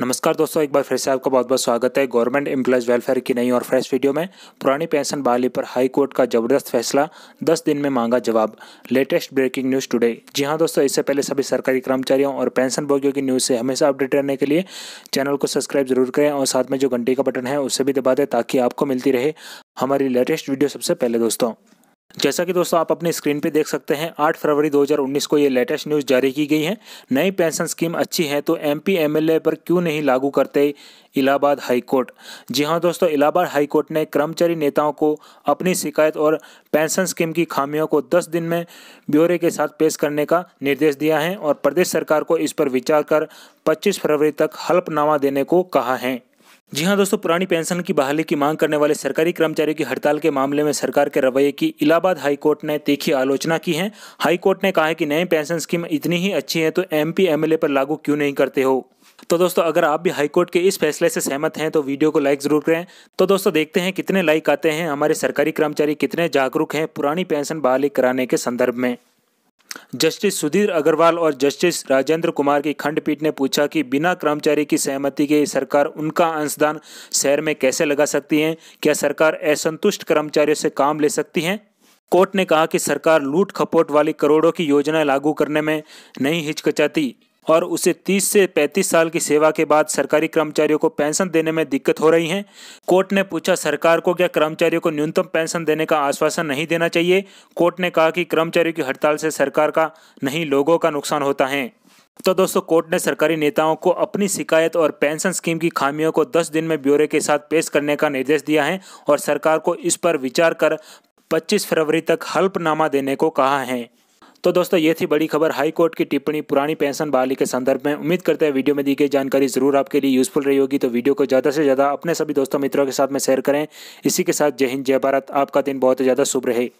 नमस्कार दोस्तों एक बार फिर से आपका बहुत बहुत स्वागत है गवर्नमेंट एम्प्लॉयज़ वेलफेयर की नई और फ्रेश वीडियो में पुरानी पेंशन बहाली पर हाई कोर्ट का जबरदस्त फैसला 10 दिन में मांगा जवाब लेटेस्ट ब्रेकिंग न्यूज़ टुडे जी हां दोस्तों इससे पहले सभी सरकारी कर्मचारियों और पेंशन भोगियों की न्यूज़ से हमेशा अपडेट रहने के लिए चैनल को सब्सक्राइब जरूर करें और साथ में जो घंटे का बटन है उसे भी दबा दें ताकि आपको मिलती रहे हमारी लेटेस्ट वीडियो सबसे पहले दोस्तों जैसा कि दोस्तों आप अपने स्क्रीन पे देख सकते हैं 8 फरवरी 2019 को ये लेटेस्ट न्यूज़ जारी की गई है नई पेंशन स्कीम अच्छी है तो एमपी एमएलए पर क्यों नहीं लागू करते इलाहाबाद हाईकोर्ट जी हाँ दोस्तों इलाहाबाद हाईकोर्ट ने कर्मचारी नेताओं को अपनी शिकायत और पेंशन स्कीम की खामियों को 10 दिन में ब्यौरे के साथ पेश करने का निर्देश दिया है और प्रदेश सरकार को इस पर विचार कर पच्चीस फरवरी तक हल्फनामा देने को कहा है जी हाँ दोस्तों पुरानी पेंशन की बहाली की मांग करने वाले सरकारी कर्मचारियों की हड़ताल के मामले में सरकार के रवैये की इलाहाबाद हाईकोर्ट ने तीखी आलोचना की है हाईकोर्ट ने कहा है कि नए पेंशन स्कीम इतनी ही अच्छी है तो एमपी एमएलए पर लागू क्यों नहीं करते हो तो दोस्तों अगर आप भी हाईकोर्ट के इस फैसले से सहमत हैं तो वीडियो को लाइक जरूर करें तो दोस्तों देखते हैं कितने लाइक आते हैं हमारे सरकारी कर्मचारी कितने जागरूक हैं पुरानी पेंशन बहाली कराने के संदर्भ में जस्टिस सुधीर अग्रवाल और जस्टिस राजेंद्र कुमार की खंडपीठ ने पूछा कि बिना कर्मचारी की सहमति के सरकार उनका अंशदान शहर में कैसे लगा सकती है क्या सरकार असंतुष्ट कर्मचारियों से काम ले सकती है कोर्ट ने कहा कि सरकार लूट खपोट वाली करोड़ों की योजनाएं लागू करने में नहीं हिचकचाती और उसे 30 से 35 साल की सेवा के बाद सरकारी कर्मचारियों को पेंशन देने में दिक्कत हो रही है कोर्ट ने पूछा सरकार को क्या कर्मचारियों को न्यूनतम पेंशन देने का आश्वासन नहीं देना चाहिए कोर्ट ने कहा कि कर्मचारियों की हड़ताल से सरकार का नहीं लोगों का नुकसान होता है तो दोस्तों कोर्ट ने सरकारी नेताओं को अपनी शिकायत और पेंशन स्कीम की खामियों को 10 दिन में ब्यौरे के साथ पेश करने का निर्देश दिया है और सरकार को इस पर विचार कर 25 फरवरी तक हल्फनामा देने को कहा है तो दोस्तों ये थी बड़ी खबर हाई कोर्ट की टिप्पणी पुरानी पेंशन बहाली के संदर्भ में उम्मीद करते हैं वीडियो में दी गई जानकारी जरूर आपके लिए यूजफुल रही होगी तो वीडियो को ज़्यादा से ज़्यादा अपने सभी दोस्तों मित्रों के साथ में शेयर करें इसी के साथ जय हिंद जय भारत आपका दिन बहुत ज़्यादा शुभ रहे